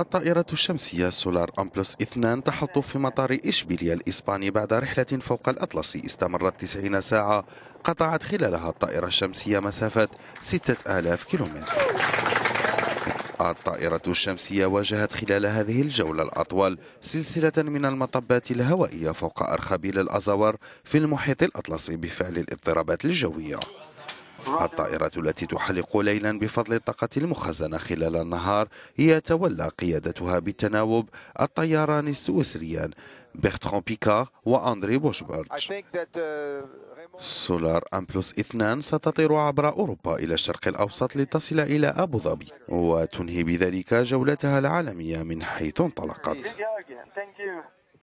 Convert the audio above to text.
الطائرة الشمسية سولار أمبلس 2 تحط في مطار إشبيلية الإسباني بعد رحلة فوق الأطلس استمرت 90 ساعة قطعت خلالها الطائرة الشمسية مسافة 6000 كيلومتر الطائرة الشمسية واجهت خلال هذه الجولة الأطول سلسلة من المطبات الهوائية فوق أرخبيل الأزور في المحيط الأطلسي بفعل الاضطرابات الجوية الطائرة التي تحلق ليلا بفضل الطاقة المخزنة خلال النهار يتولى قيادتها بالتناوب الطياران السويسريان بيرتران بيكار وأندري بوشبرج uh, سولار أم بلس اثنان ستطير عبر أوروبا إلى الشرق الأوسط لتصل إلى أبو ظبي وتنهي بذلك جولتها العالمية من حيث انطلقت